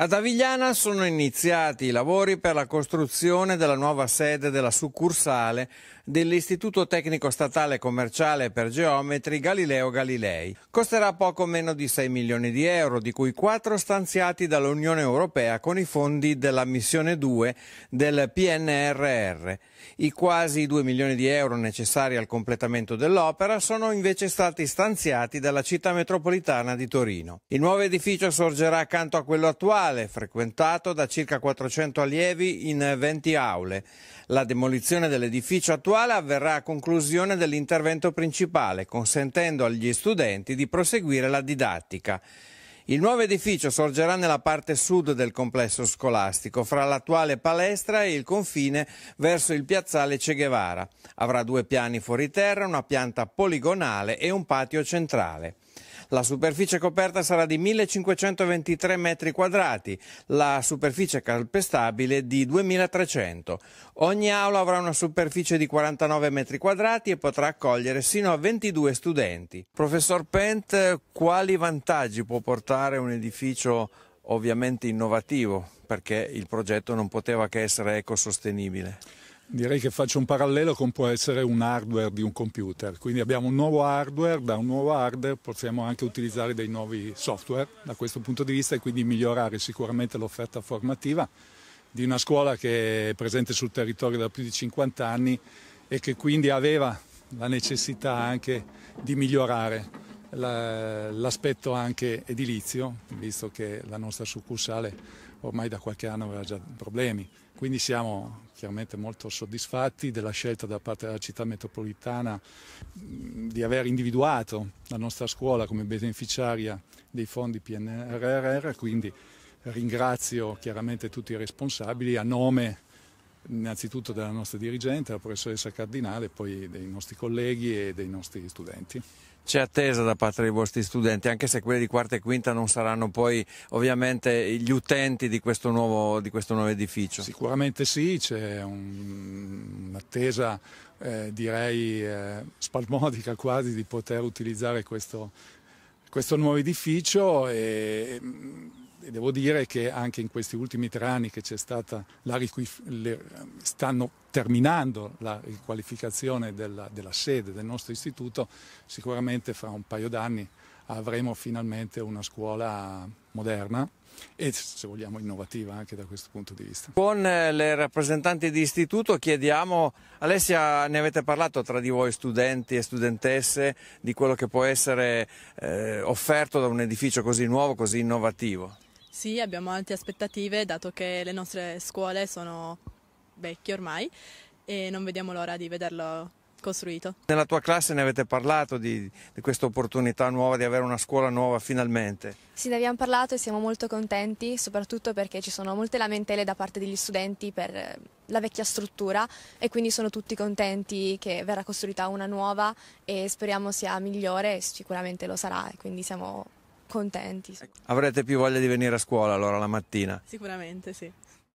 Ad Avigliana sono iniziati i lavori per la costruzione della nuova sede della succursale dell'Istituto Tecnico Statale Commerciale per Geometri Galileo Galilei. Costerà poco meno di 6 milioni di euro, di cui 4 stanziati dall'Unione Europea con i fondi della missione 2 del PNRR. I quasi 2 milioni di euro necessari al completamento dell'opera sono invece stati stanziati dalla città metropolitana di Torino. Il nuovo edificio sorgerà accanto a quello attuale, frequentato da circa 400 allievi in 20 aule. La demolizione dell'edificio attuale quale avverrà a conclusione dell'intervento principale, consentendo agli studenti di proseguire la didattica. Il nuovo edificio sorgerà nella parte sud del complesso scolastico, fra l'attuale palestra e il confine verso il piazzale Che Guevara. Avrà due piani fuori terra, una pianta poligonale e un patio centrale. La superficie coperta sarà di 1523 metri quadrati, la superficie calpestabile di 2300. Ogni aula avrà una superficie di 49 metri quadrati e potrà accogliere sino a 22 studenti. Professor Pent, quali vantaggi può portare un edificio ovviamente innovativo? Perché il progetto non poteva che essere ecosostenibile. Direi che faccio un parallelo con può essere un hardware di un computer, quindi abbiamo un nuovo hardware, da un nuovo hardware possiamo anche utilizzare dei nuovi software da questo punto di vista e quindi migliorare sicuramente l'offerta formativa di una scuola che è presente sul territorio da più di 50 anni e che quindi aveva la necessità anche di migliorare l'aspetto anche edilizio, visto che la nostra succursale ormai da qualche anno aveva già problemi. Quindi siamo chiaramente molto soddisfatti della scelta da parte della città metropolitana di aver individuato la nostra scuola come beneficiaria dei fondi PNRR, quindi ringrazio chiaramente tutti i responsabili a nome innanzitutto della nostra dirigente, la professoressa Cardinale, poi dei nostri colleghi e dei nostri studenti. C'è attesa da parte dei vostri studenti, anche se quelli di quarta e quinta non saranno poi ovviamente gli utenti di questo nuovo, di questo nuovo edificio? Sicuramente sì, c'è un'attesa eh, direi eh, spalmodica quasi di poter utilizzare questo, questo nuovo edificio e, devo dire che anche in questi ultimi tre anni che c'è stata la riquif- le, stanno terminando la riqualificazione della, della sede del nostro istituto, sicuramente fra un paio d'anni avremo finalmente una scuola moderna e se vogliamo innovativa anche da questo punto di vista. Con eh, le rappresentanti di istituto chiediamo, Alessia ne avete parlato tra di voi studenti e studentesse di quello che può essere eh, offerto da un edificio così nuovo, così innovativo? Sì, abbiamo alte aspettative dato che le nostre scuole sono vecchie ormai e non vediamo l'ora di vederlo costruito. Nella tua classe ne avete parlato di, di questa opportunità nuova di avere una scuola nuova finalmente? Sì, ne abbiamo parlato e siamo molto contenti, soprattutto perché ci sono molte lamentele da parte degli studenti per eh, la vecchia struttura e quindi sono tutti contenti che verrà costruita una nuova e speriamo sia migliore, sicuramente lo sarà e quindi siamo contenti. Avrete più voglia di venire a scuola allora la mattina? Sicuramente sì.